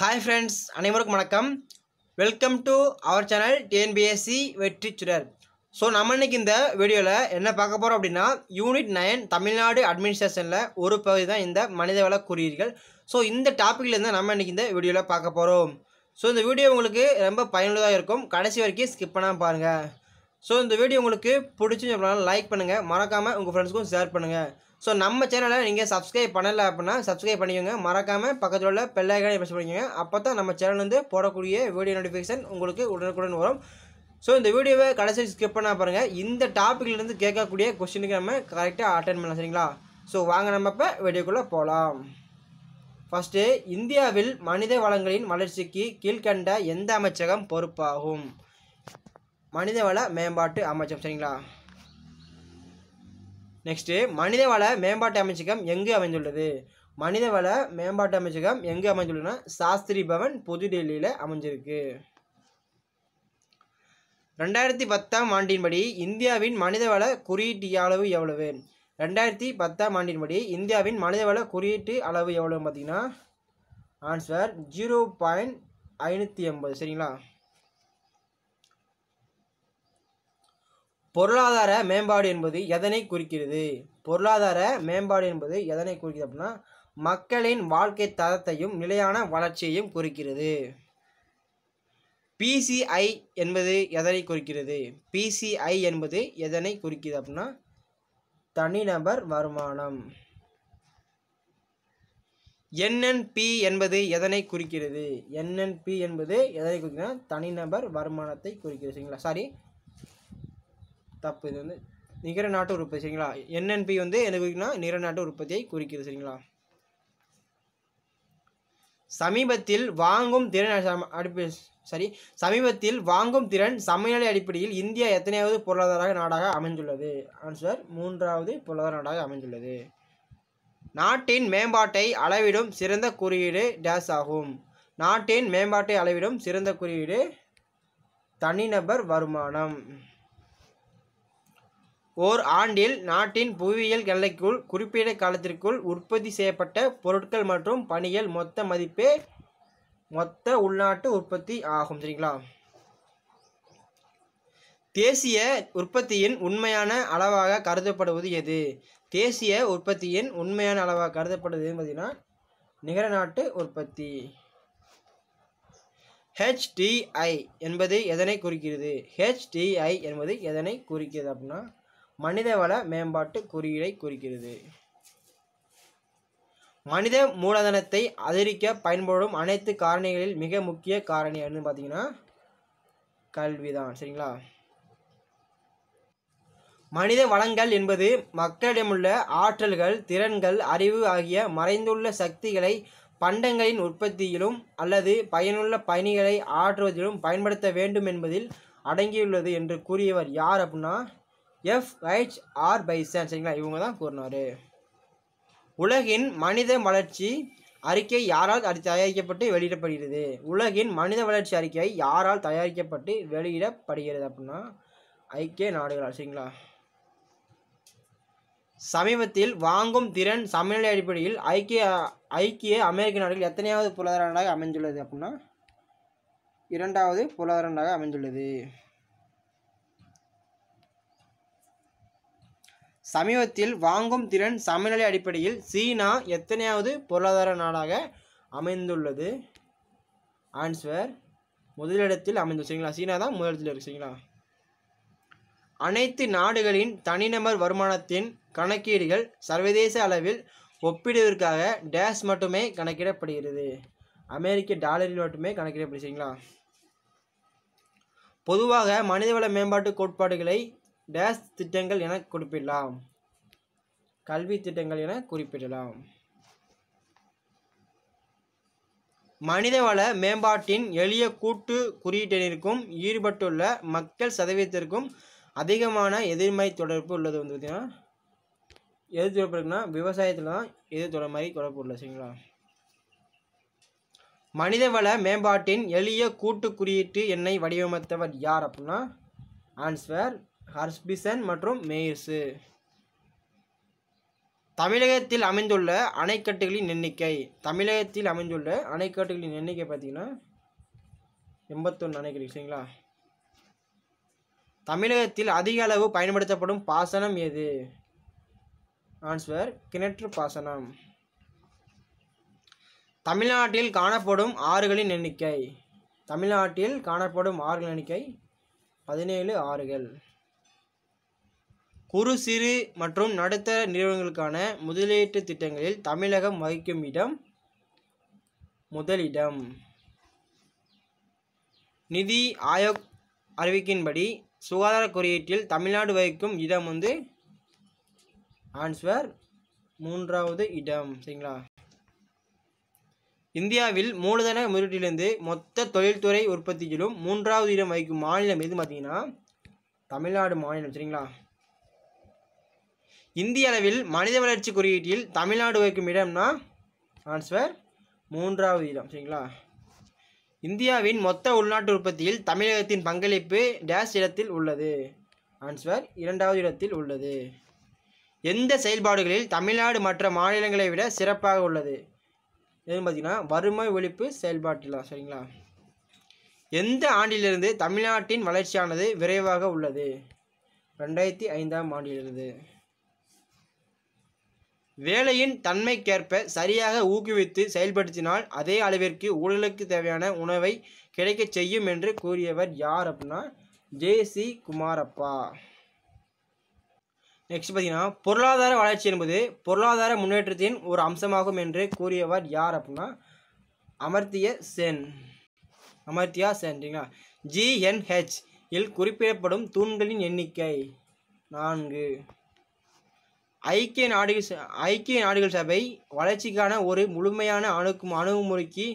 hi friends அனைவருக்கும் வணக்கம் welcome to our channel TNPSC Vetri Sudar so நம்ம இன்றைக்கி இந்த வீடியோவில் என்ன பார்க்க போகிறோம் அப்படின்னா யூனிட் நைன் தமிழ்நாடு அட்மினிஸ்ட்ரேஷனில் ஒரு பகுதி தான் இந்த மனித மனிதவள குறியீர்கள் ஸோ இந்த டாப்பிக்லேருந்து நம்ம இன்றைக்கி இந்த வீடியோவில் பார்க்க போகிறோம் ஸோ இந்த வீடியோ உங்களுக்கு ரொம்ப பயனுள்ளதாக இருக்கும் கடைசி வரைக்கும் ஸ்கிப் பண்ணாமல் பாருங்கள் ஸோ இந்த வீடியோ உங்களுக்கு பிடிச்சி சொல்லலாம் லைக் பண்ணுங்கள் மறக்காமல் உங்கள் ஃப்ரெண்ட்ஸ்க்கும் ஷேர் பண்ணுங்கள் ஸோ நம்ம சேனலை நீங்கள் சப்ஸ்கிரைப் பண்ணலை அப்படின்னா சப்ஸ்கிரைப் பண்ணிக்கோங்க மறக்காமல் பக்கத்தில் உள்ள பெல்லைக்கானே ப்ரெஸ் பண்ணிக்கோங்க அப்போ தான் நம்ம சேனல்லேருந்து போடக்கூடிய வீடியோ நோட்டிஃபிகேஷன் உங்களுக்கு உடனுக்குடன் வரும் ஸோ இந்த வீடியோவை கடைசி ஸ்கிப் பண்ணால் பாருங்கள் இந்த டாப்பிக்லேருந்து கேட்கக்கூடிய கொஸ்டினுக்கு நம்ம கரெக்டாக அட்டன் பண்ணலாம் சரிங்களா ஸோ வாங்க நம்ம இப்போ வீடியோக்குள்ளே போகலாம் ஃபஸ்ட்டு இந்தியாவில் மனித வளங்களின் வளர்ச்சிக்கு கீழ்கண்ட எந்த அமைச்சகம் பொறுப்பாகும் மனிதவள மேம்பாட்டு அமைச்சகம் சரிங்களா நெக்ஸ்ட்டு மனிதவள மேம்பாட்டு அமைச்சகம் எங்கு அமைந்துள்ளது மனிதவள மேம்பாட்டு அமைச்சகம் எங்கு அமைந்துள்ளதுன்னா சாஸ்திரி பவன் புதுடெல்லியில் அமைஞ்சிருக்கு ரெண்டாயிரத்தி பத்தாம் ஆண்டின்படி இந்தியாவின் மனிதவள குறியீட்டு அளவு எவ்வளவு ரெண்டாயிரத்தி பத்தாம் ஆண்டின்படி இந்தியாவின் மனிதவள குறியீட்டு அளவு எவ்வளோன்னு பார்த்தீங்கன்னா ஆன்சர் ஜீரோ பாயிண்ட் ஐநூற்றி எண்பது சரிங்களா பொருளாதார மேம்பாடு என்பது எதனை குறிக்கிறது பொருளாதார மேம்பாடு என்பது எதனை குறிக்கிறது அப்படின்னா மக்களின் வாழ்க்கை தரத்தையும் நிலையான வளர்ச்சியையும் குறிக்கிறது பிசிஐ என்பது எதனை குறிக்கிறது பிசிஐ என்பது எதனை குறிக்கிறது அப்படின்னா தனிநபர் வருமானம் என்என்பி என்பது எதனை குறிக்கிறது என்என்பி என்பது எதனை குறிக்கிறது தனிநபர் வருமானத்தை குறிக்கிறது சரிங்களா சாரி தப்பு இது வந்து நிகர நாட்டு உற்பத்தி சரிங்களா என்என்பி வந்து எனக்குனா நிகர நாட்டு உற்பத்தியை குறிக்கிறது சரிங்களா சமீபத்தில் வாங்கும் திறன் அடிப்படை சரி சமீபத்தில் வாங்கும் திறன் சமநிலை அடிப்படையில் இந்தியா எத்தனையாவது பொருளாதார நாடாக அமைந்துள்ளது ஆன்சர் மூன்றாவது பொருளாதார நாடாக அமைந்துள்ளது நாட்டின் மேம்பாட்டை அளவிடும் சிறந்த குறியீடு டேஸ் ஆகும் நாட்டின் மேம்பாட்டை அளவிடும் சிறந்த குறியீடு தனிநபர் வருமானம் ஓர் ஆண்டில் நாட்டின் புவியியல் எல்லைக்குள் குறிப்பிட்ட காலத்திற்குள் உற்பத்தி செய்யப்பட்ட பொருட்கள் மற்றும் பணிகள் மொத்த மதிப்பே மொத்த உள்நாட்டு உற்பத்தி ஆகும் சரிங்களா தேசிய உற்பத்தியின் உண்மையான அளவாக கருதப்படுவது எது தேசிய உற்பத்தியின் உண்மையான அளவாக கருதப்படுவது பார்த்தீங்கன்னா நிகர நாட்டு உற்பத்தி ஹெச்டிஐ என்பது எதனை குறிக்கிறது ஹெச்டிஐ என்பது எதனை குறிக்கிறது அப்படின்னா மனிதவள மேம்பாட்டு குறியீடை குறிக்கிறது மனித மூலதனத்தை அதிகரிக்க பயன்படும் அனைத்து காரணிகளில் மிக முக்கிய காரணி என்னன்னு பார்த்தீங்கன்னா கல்வி தான் சரிங்களா மனித வளங்கள் என்பது மக்களிடமுள்ள ஆற்றல்கள் திறன்கள் அறிவு ஆகிய மறைந்துள்ள சக்திகளை பண்டங்களின் உற்பத்தியிலும் அல்லது பயனுள்ள பயணிகளை ஆற்றுவதிலும் பயன்படுத்த வேண்டும் என்பதில் அடங்கியுள்ளது என்று கூறியவர் யார் அப்படின்னா எஃப் ஹைச் ஆர் பைசன் சரிங்களா இவங்க தான் கூறினார் உலகின் மனித வளர்ச்சி அறிக்கை யாரால் அது தயாரிக்கப்பட்டு வெளியிடப்படுகிறது உலகின் மனித வளர்ச்சி அறிக்கை யாரால் தயாரிக்கப்பட்டு வெளியிடப்படுகிறது அப்படின்னா ஐக்கிய நாடுகளால் சரிங்களா சமீபத்தில் வாங்கும் திறன் சமநிலை அடிப்படையில் ஐக்கிய ஐக்கிய அமெரிக்க நாடுகள் எத்தனையாவது பொருளாதார நாடாக அமைந்துள்ளது அப்படின்னா இரண்டாவது பொருளாதார நாடாக அமைந்துள்ளது சமீபத்தில் வாங்கும் திறன் சமநிலை அடிப்படையில் சீனா எத்தனையாவது பொருளாதார நாடாக அமைந்துள்ளது ஆன்சர் முதலிடத்தில் அமைந்து சரிங்களா சீனா தான் முதலிடத்தில் இருக்கு சரிங்களா அனைத்து நாடுகளின் தனிநபர் வருமானத்தின் கணக்கீடுகள் சர்வதேச அளவில் ஒப்பிடுவதற்காக டேஷ் மட்டுமே கணக்கிடப்படுகிறது அமெரிக்க டாலரில் மட்டுமே கணக்கிடப்படுகிறீங்களா பொதுவாக மனிதவள மேம்பாட்டு கோட்பாடுகளை டேஷ் திட்டங்கள் என குறிப்பிடலாம் கல்வி திட்டங்கள் என குறிப்பிடலாம் மனிதவள மேம்பாட்டின் எளிய கூட்டு குறியீட்டினருக்கும் ஈடுபட்டுள்ள மக்கள் சதவீதத்திற்கும் அதிகமான எதிர்மறை தொடர்பு உள்ளது வந்து எது தொடர்பு இருக்குன்னா விவசாயத்தில் தான் எது தொடர் மாதிரி தொடர்பு உள்ளது சரிங்களா மனிதவள மேம்பாட்டின் எளிய கூட்டு குறியீட்டு எண்ணெய் வடிவமைத்தவர் யார் அப்படின்னா ஆன்ஸ்வர் ஹர்ஸ்பிசன் மற்றும் மேயர்ஸு தமிழகத்தில் அமைந்துள்ள அணைக்கட்டுகளின் எண்ணிக்கை தமிழகத்தில் அமைந்துள்ள அணைக்கட்டுகளின் எண்ணிக்கை பார்த்தீங்கன்னா எண்பத்தொன்று அணைக்கட்டு சரிங்களா தமிழகத்தில் அதிக அளவு பயன்படுத்தப்படும் பாசனம் எது ஆன்சர் கிணற்று பாசனம் தமிழ்நாட்டில் காணப்படும் ஆறுகளின் எண்ணிக்கை தமிழ்நாட்டில் காணப்படும் ஆறுகள் எண்ணிக்கை பதினேழு ஆறுகள் குறு சிறு மற்றும் நடுத்தர நிறுவனங்களுக்கான முதலீட்டு திட்டங்களில் தமிழகம் வகிக்கும் இடம் முதலிடம் நிதி ஆயோக் அறிவிக்கின்படி சுகாதார குறியீட்டில் தமிழ்நாடு வகிக்கும் இடம் வந்து ஆன்சர் மூன்றாவது இடம் சரிங்களா இந்தியாவில் மூலதன முதலீட்டிலிருந்து மொத்த தொழில்துறை உற்பத்தியிலும் மூன்றாவது இடம் வகிக்கும் மாநிலம் எது பார்த்தீங்கன்னா தமிழ்நாடு மாநிலம் சரிங்களா இந்திய அளவில் மனித வளர்ச்சி குறியீட்டில் தமிழ்நாடு வைக்கும் இடம்னா ஆன்சர் மூன்றாவது இடம் சரிங்களா இந்தியாவின் மொத்த உள்நாட்டு உற்பத்தியில் தமிழகத்தின் பங்களிப்பு டேஷ் இடத்தில் உள்ளது ஆன்சர் இரண்டாவது இடத்தில் உள்ளது எந்த செயல்பாடுகளில் தமிழ்நாடு மற்ற மாநிலங்களை விட சிறப்பாக உள்ளது எதுன்னு பார்த்தீங்கன்னா வறுமை ஒழிப்பு செயல்பாட்டில் சரிங்களா எந்த ஆண்டிலிருந்து தமிழ்நாட்டின் வளர்ச்சியானது விரைவாக உள்ளது ரெண்டாயிரத்தி ஐந்தாம் ஆண்டிலிருந்து வேலையின் தன்மைக்கேற்ப சரியாக ஊக்குவித்து செயல்படுத்தினால் அதே அளவிற்கு ஊழலுக்கு தேவையான உணவை கிடைக்கச் செய்யும் என்று கூறியவர் யார் அப்படின்னா ஜேசி குமாரப்பா நெக்ஸ்ட் பார்த்தீங்கன்னா பொருளாதார வளர்ச்சி என்பது பொருளாதார முன்னேற்றத்தின் ஒரு அம்சமாகும் என்று கூறியவர் யார் அப்படின்னா அமர்த்திய சென் அமர்த்தியா சென்றிங்களா ஜிஎன்ஹெச் இல் குறிப்பிடப்படும் தூண்களின் எண்ணிக்கை நான்கு ஐக்கிய நாடுகள் ஐக்கிய நாடுகள் சபை வளர்ச்சிக்கான ஒரு முழுமையான அணுக்கும் அணுகுமுறைக்கு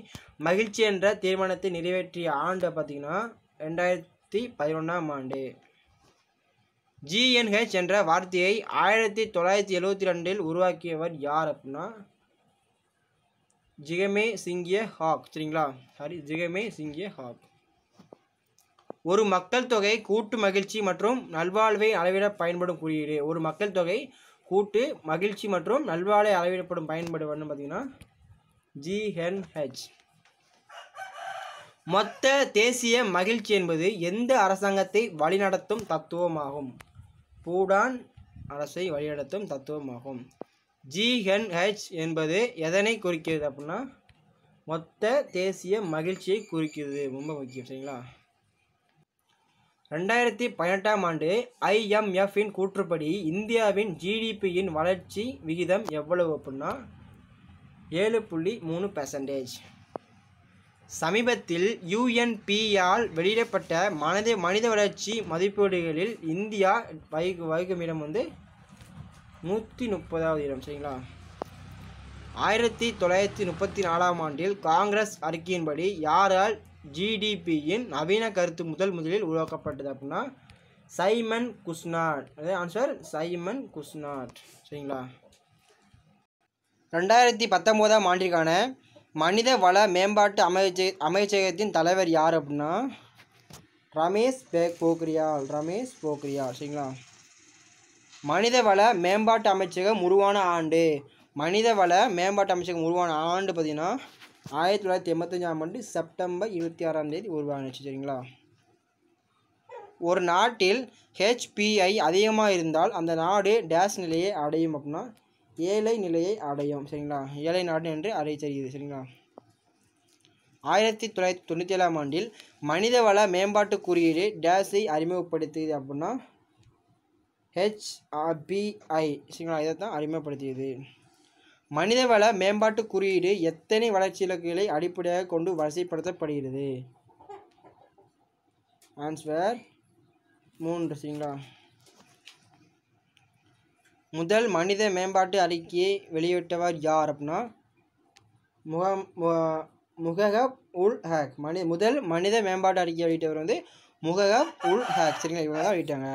மகிழ்ச்சி என்ற தீர்மானத்தை நிறைவேற்றிய ஆண்டு பார்த்திங்கன்னா ரெண்டாயிரத்தி பதினொன்றாம் ஆண்டு ஜிஎன்ஹெச் என்ற வார்த்தையை ஆயிரத்தி தொள்ளாயிரத்தி எழுவத்தி ரெண்டில் உருவாக்கியவர் யார் அப்படின்னா ஜிகமே சிங்கிய ஹாக் சரிங்களா சாரி ஜிகமே சிங்கிய ஹாக் ஒரு மக்கள் தொகை கூட்டு மகிழ்ச்சி மற்றும் நல்வாழ்வை அளவிட பயன்படும் குறியீடு ஒரு மக்கள் தொகை கூட்டு மகிழ்ச்சி மற்றும் நல்வாழை அளவிடப்படும் பயன்பாடு வந்து பார்த்தீங்கன்னா ஜிஎன்ஹெச் மொத்த தேசிய மகிழ்ச்சி என்பது எந்த அரசாங்கத்தை வழிநடத்தும் தத்துவமாகும் பூடான் அரசை வழிநடத்தும் தத்துவமாகும் ஜிஎன்ஹெச் என்பது எதனை குறிக்கிறது அப்படின்னா மொத்த தேசிய மகிழ்ச்சியை குறிக்கிறது ரொம்ப முக்கியம் சரிங்களா ரெண்டாயிரத்தி பதினெட்டாம் ஆண்டு ஐஎம்எஃப்பின் கூற்றுப்படி இந்தியாவின் ஜிடிபியின் வளர்ச்சி விகிதம் எவ்வளவு அப்படின்னா ஏழு புள்ளி மூணு பெர்சன்டேஜ் சமீபத்தில் யுஎன்பியால் வெளியிடப்பட்ட மனித மனித வளர்ச்சி மதிப்பீடுகளில் இந்தியா வகிக்கும் வைக்கும் இடம் வந்து நூற்றி முப்பதாவது இடம் சரிங்களா ஆயிரத்தி தொள்ளாயிரத்தி முப்பத்தி நாலாம் ஆண்டில் காங்கிரஸ் அறிக்கையின்படி யாரால் ஜிடிபியின் நவீன கருத்து முதல் முதலில் உருவாக்கப்பட்டது அப்படின்னா சைமன் குஸ்னாட் அதே ஆன்சர் சைமன் குஸ்னாட் சரிங்களா ரெண்டாயிரத்தி பத்தொம்போதாம் ஆண்டிற்கான மனித வள மேம்பாட்டு அமைச்ச அமைச்சகத்தின் தலைவர் யார் அப்படின்னா ரமேஷ் பே போக்ரியால் ரமேஷ் போக்ரியால் சரிங்களா மனித வள மேம்பாட்டு அமைச்சகம் உருவான ஆண்டு மனித வள மேம்பாட்டு அமைச்சகம் உருவான ஆண்டு பார்த்தீங்கன்னா ஆயிரத்தி தொள்ளாயிரத்தி எண்பத்தஞ்சாம் ஆண்டு செப்டம்பர் இருபத்தி ஆறாம் தேதி உருவானுச்சு சரிங்களா ஒரு நாட்டில் ஹெச்பிஐ அதிகமாக இருந்தால் அந்த நாடு டேஷ் நிலையை அடையும் அப்படின்னா ஏழை நிலையை அடையும் சரிங்களா ஏழை நாடு என்று அறை தெரிகிறது சரிங்களா ஆயிரத்தி தொள்ளாயிரத்தி தொண்ணூற்றி ஏழாம் ஆண்டில் மனிதவள மேம்பாட்டு குறியீடு டேஸை அறிமுகப்படுத்தியது அப்படின்னா ஹெச்ஆர்பிஐ சரிங்களா இதை தான் அறிமுகப்படுத்தியது மனிதவள மேம்பாட்டு குறியீடு எத்தனை வளர்ச்சி இலக்குகளை அடிப்படையாக கொண்டு வரிசைப்படுத்தப்படுகிறது ஆன்சர் மூன்று சரிங்களா முதல் மனித மேம்பாட்டு அறிக்கையை வெளியிட்டவர் யார் அப்படின்னா முகம் முகஹப் உல் ஹேக் மனி முதல் மனித மேம்பாட்டு அறிக்கை வெளியிட்டவர் வந்து முகக உல் ஹேக் சரிங்களா இவங்க தான் வெளியிட்டாங்க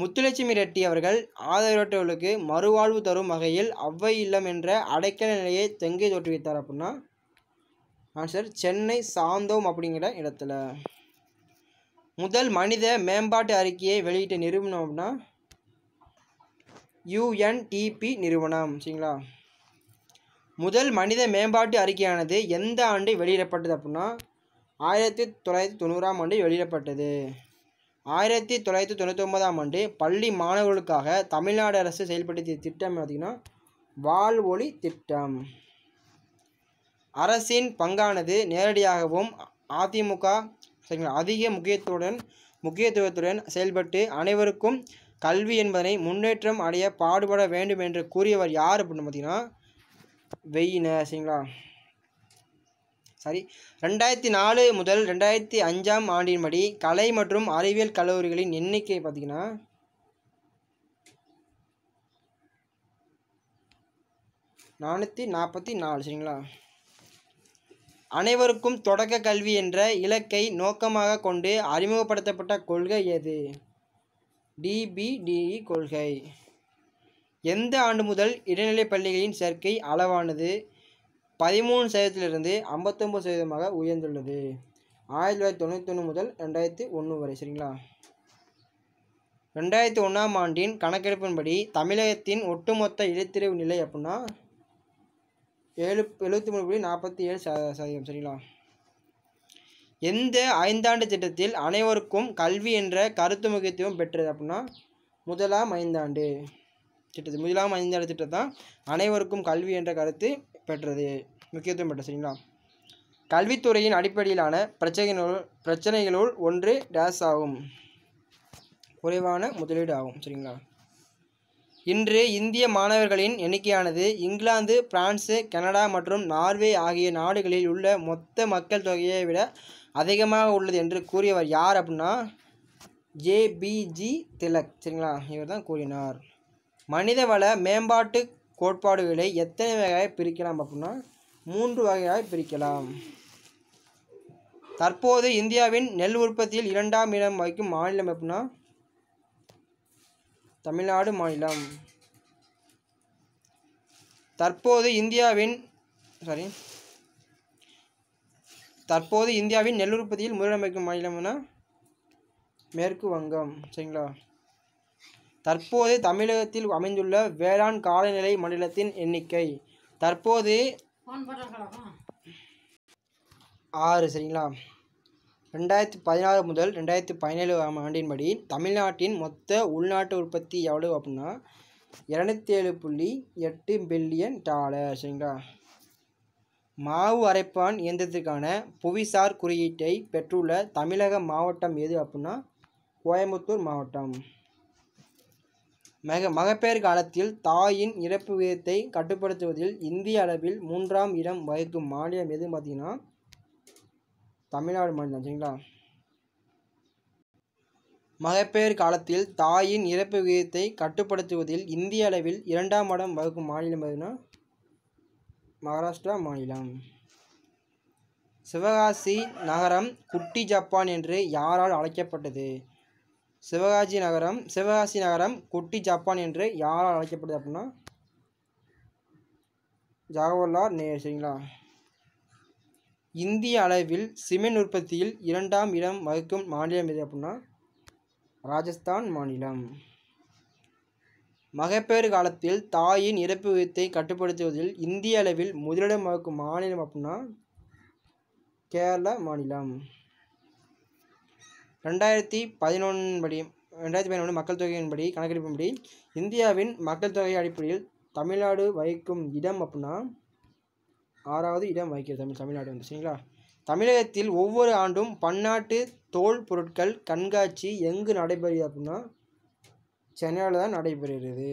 முத்துலட்சுமி ரெட்டி அவர்கள் ஆதரவற்றவர்களுக்கு மறுவாழ்வு தரும் வகையில் அவ்வை இல்லம் என்ற அடைக்கல நிலையை தோற்று தோற்றுவித்தார் அப்படின்னா ஆன்சர் சென்னை சாந்தோம் அப்படிங்கிற இடத்துல முதல் மனித மேம்பாட்டு அறிக்கையை வெளியிட்ட நிறுவனம் அப்படின்னா யுஎன்டிபி நிறுவனம் சரிங்களா முதல் மனித மேம்பாட்டு அறிக்கையானது எந்த ஆண்டு வெளியிடப்பட்டது அப்படின்னா ஆயிரத்தி தொள்ளாயிரத்தி தொண்ணூறாம் ஆண்டு வெளியிடப்பட்டது ஆயிரத்தி தொள்ளாயிரத்தி தொண்ணூற்றி ஒன்பதாம் ஆண்டு பள்ளி மாணவர்களுக்காக தமிழ்நாடு அரசு செயல்படுத்திய திட்டம் பார்த்திங்கன்னா ஒளி திட்டம் அரசின் பங்கானது நேரடியாகவும் அதிமுக சரிங்களா அதிக முக்கியத்துடன் முக்கியத்துவத்துடன் செயல்பட்டு அனைவருக்கும் கல்வி என்பதனை முன்னேற்றம் அடைய பாடுபட வேண்டும் என்று கூறியவர் யார் அப்படின்னு பார்த்திங்கன்னா வெயின சரிங்களா சாரி ரெண்டாயிரத்தி நாலு முதல் ரெண்டாயிரத்தி அஞ்சாம் ஆண்டின்படி கலை மற்றும் அறிவியல் கல்லூரிகளின் எண்ணிக்கை பார்த்திங்கன்னா நானூற்றி நாற்பத்தி நாலு சரிங்களா அனைவருக்கும் தொடக்க கல்வி என்ற இலக்கை நோக்கமாக கொண்டு அறிமுகப்படுத்தப்பட்ட கொள்கை எது டிபிடிஇ e கொள்கை எந்த ஆண்டு முதல் இடைநிலை பள்ளிகளின் சேர்க்கை அளவானது பதிமூணு சதவீதத்திலிருந்து ஐம்பத்தொம்பது சதவீதமாக உயர்ந்துள்ளது ஆயிரத்தி தொள்ளாயிரத்தி தொண்ணூற்றி ஒன்று முதல் ரெண்டாயிரத்தி ஒன்று வரை சரிங்களா ரெண்டாயிரத்தி ஒன்றாம் ஆண்டின் கணக்கெடுப்பின்படி தமிழகத்தின் ஒட்டுமொத்த இடைத்திரைவு நிலை அப்படின்னா ஏழு எழுபத்தி மூணு புள்ளி நாற்பத்தி ஏழு ச சதவீதம் சரிங்களா எந்த ஐந்தாண்டு திட்டத்தில் அனைவருக்கும் கல்வி என்ற கருத்து முக்கியத்துவம் பெற்றது அப்படின்னா முதலாம் ஐந்தாண்டு திட்டத்தை முதலாம் ஐந்தாண்டு திட்டம் தான் அனைவருக்கும் கல்வி என்ற கருத்து பெற்றது முக்கியத்துவம் பெற்றது சரிங்களா கல்வித்துறையின் அடிப்படையிலான பிரச்சனைகளுள் பிரச்சனைகளுள் ஒன்று டேஸ் ஆகும் குறைவான முதலீடு ஆகும் சரிங்களா இன்று இந்திய மாணவர்களின் எண்ணிக்கையானது இங்கிலாந்து பிரான்சு கனடா மற்றும் நார்வே ஆகிய நாடுகளில் உள்ள மொத்த மக்கள் தொகையை விட அதிகமாக உள்ளது என்று கூறியவர் யார் அப்படின்னா ஜேபிஜி திலக் சரிங்களா இவர் தான் கூறினார் மனிதவள மேம்பாட்டு கோட்பாடுகளை எத்தனை வகையாக பிரிக்கலாம் அப்படின்னா மூன்று வகையாக பிரிக்கலாம் தற்போது இந்தியாவின் நெல் உற்பத்தியில் இரண்டாம் இடம் வகிக்கும் மாநிலம் எப்படின்னா தமிழ்நாடு மாநிலம் தற்போது இந்தியாவின் சாரி தற்போது இந்தியாவின் நெல் உற்பத்தியில் முதலிடம் மாநிலம்னா மேற்கு வங்கம் சரிங்களா தற்போது தமிழகத்தில் அமைந்துள்ள வேளாண் காலநிலை மண்டலத்தின் எண்ணிக்கை தற்போது ஆறு சரிங்களா ரெண்டாயிரத்தி பதினாறு முதல் ரெண்டாயிரத்தி பதினேழு ஆம் ஆண்டின்படி தமிழ்நாட்டின் மொத்த உள்நாட்டு உற்பத்தி எவ்வளவு அப்படின்னா இரநூத்தி ஏழு புள்ளி எட்டு பில்லியன் டாலர் சரிங்களா மாவு அரைப்பான் இயந்திரத்திற்கான புவிசார் குறியீட்டை பெற்றுள்ள தமிழக மாவட்டம் எது அப்படின்னா கோயம்புத்தூர் மாவட்டம் மக மகப்பேறு காலத்தில் தாயின் இறப்பு விகிதத்தை கட்டுப்படுத்துவதில் இந்திய அளவில் மூன்றாம் இடம் வகிக்கும் மாநிலம் எதுன்னு பார்த்தீங்கன்னா தமிழ்நாடு மாநிலம் சரிங்களா மகப்பேறு காலத்தில் தாயின் இறப்பு விகிதத்தை கட்டுப்படுத்துவதில் இந்திய அளவில் இரண்டாம் இடம் வகுக்கும் மாநிலம் பார்த்தீங்கன்னா மகாராஷ்டிரா மாநிலம் சிவகாசி நகரம் குட்டி ஜப்பான் என்று யாரால் அழைக்கப்பட்டது சிவகாசி நகரம் சிவகாசி நகரம் குட்டி ஜப்பான் என்று யாரால் அழைக்கப்படுது அப்படின்னா ஜவஹர்லால் நேரு சரிங்களா இந்திய அளவில் சிமெண்ட் உற்பத்தியில் இரண்டாம் இடம் வகிக்கும் மாநிலம் எது அப்படின்னா ராஜஸ்தான் மாநிலம் மகப்பேறு காலத்தில் தாயின் இறப்பு விதத்தை கட்டுப்படுத்துவதில் இந்திய அளவில் முதலிடம் வகிக்கும் மாநிலம் அப்படின்னா கேரள மாநிலம் ரெண்டாயிரத்தி பதினொன்படி ரெண்டாயிரத்தி பதினொன்று மக்கள் தொகையின்படி கணக்கெடுப்பின்படி இந்தியாவின் மக்கள் தொகை அடிப்படையில் தமிழ்நாடு வகிக்கும் இடம் அப்படின்னா ஆறாவது இடம் வகிக்கிறது தமிழ் தமிழ்நாடு வந்து சரிங்களா தமிழகத்தில் ஒவ்வொரு ஆண்டும் பன்னாட்டு தோல் பொருட்கள் கண்காட்சி எங்கு நடைபெறுகிறது அப்படின்னா சென்னையில் தான் நடைபெறுகிறது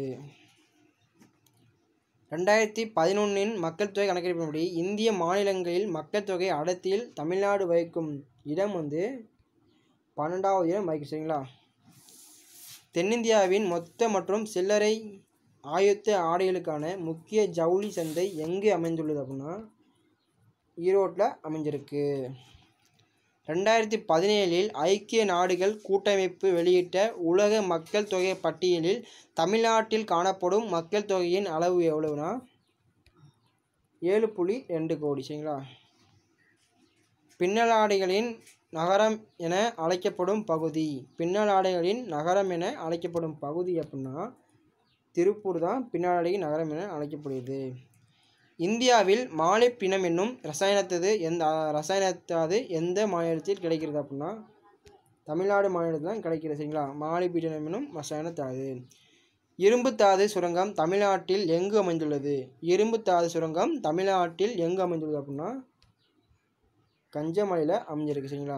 ரெண்டாயிரத்தி பதினொன்றின் மக்கள் தொகை கணக்கெடுப்பின்படி இந்திய மாநிலங்களில் மக்கள் தொகை அடர்த்தியில் தமிழ்நாடு வகிக்கும் இடம் வந்து பன்னெண்டாவது இடம் வகிக்கும் சரிங்களா தென்னிந்தியாவின் மொத்த மற்றும் சில்லறை ஆயத்த ஆடைகளுக்கான முக்கிய ஜவுளி சந்தை எங்கே அமைந்துள்ளது அப்படின்னா ஈரோட்டில் அமைஞ்சிருக்கு ரெண்டாயிரத்தி பதினேழில் ஐக்கிய நாடுகள் கூட்டமைப்பு வெளியிட்ட உலக மக்கள் தொகை பட்டியலில் தமிழ்நாட்டில் காணப்படும் மக்கள் தொகையின் அளவு எவ்வளவுனா ஏழு புள்ளி ரெண்டு கோடி சரிங்களா பின்னலாடைகளின் நகரம் என அழைக்கப்படும் பகுதி பின்னலாடைகளின் நகரம் என அழைக்கப்படும் பகுதி அப்படின்னா திருப்பூர் தான் பின்னலாடைகள் நகரம் என அழைக்கப்படுகிறது இந்தியாவில் மாலிப்டினம் என்னும் ரசாயனத்தது எந்த ரசாயனத்தாது எந்த மாநிலத்தில் கிடைக்கிறது அப்படின்னா தமிழ்நாடு மாநிலத்தில் தான் கிடைக்கிறது சரிங்களா மாலிப்டினம் என்னும் ரசாயனத்தாது இரும்புத்தாது சுரங்கம் தமிழ்நாட்டில் எங்கு அமைந்துள்ளது இரும்புத்தாது சுரங்கம் தமிழ்நாட்டில் எங்கு அமைந்துள்ளது அப்படின்னா கஞ்சமலையில் அமைஞ்சிருக்கு சரிங்களா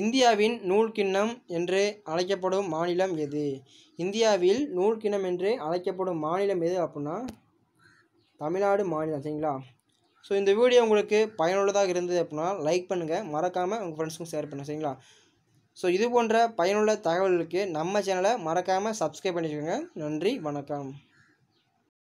இந்தியாவின் நூல்கிண்ணம் என்று அழைக்கப்படும் மாநிலம் எது இந்தியாவில் நூல்கிண்ணம் என்று அழைக்கப்படும் மாநிலம் எது அப்படின்னா தமிழ்நாடு மாநிலம் சரிங்களா ஸோ இந்த வீடியோ உங்களுக்கு பயனுள்ளதாக இருந்தது அப்படின்னா லைக் பண்ணுங்கள் மறக்காமல் உங்கள் ஃப்ரெண்ட்ஸுக்கும் ஷேர் பண்ணுங்க சரிங்களா ஸோ இது போன்ற பயனுள்ள தகவல்களுக்கு நம்ம சேனலை மறக்காமல் சப்ஸ்கிரைப் பண்ணிக்கோங்க நன்றி வணக்கம்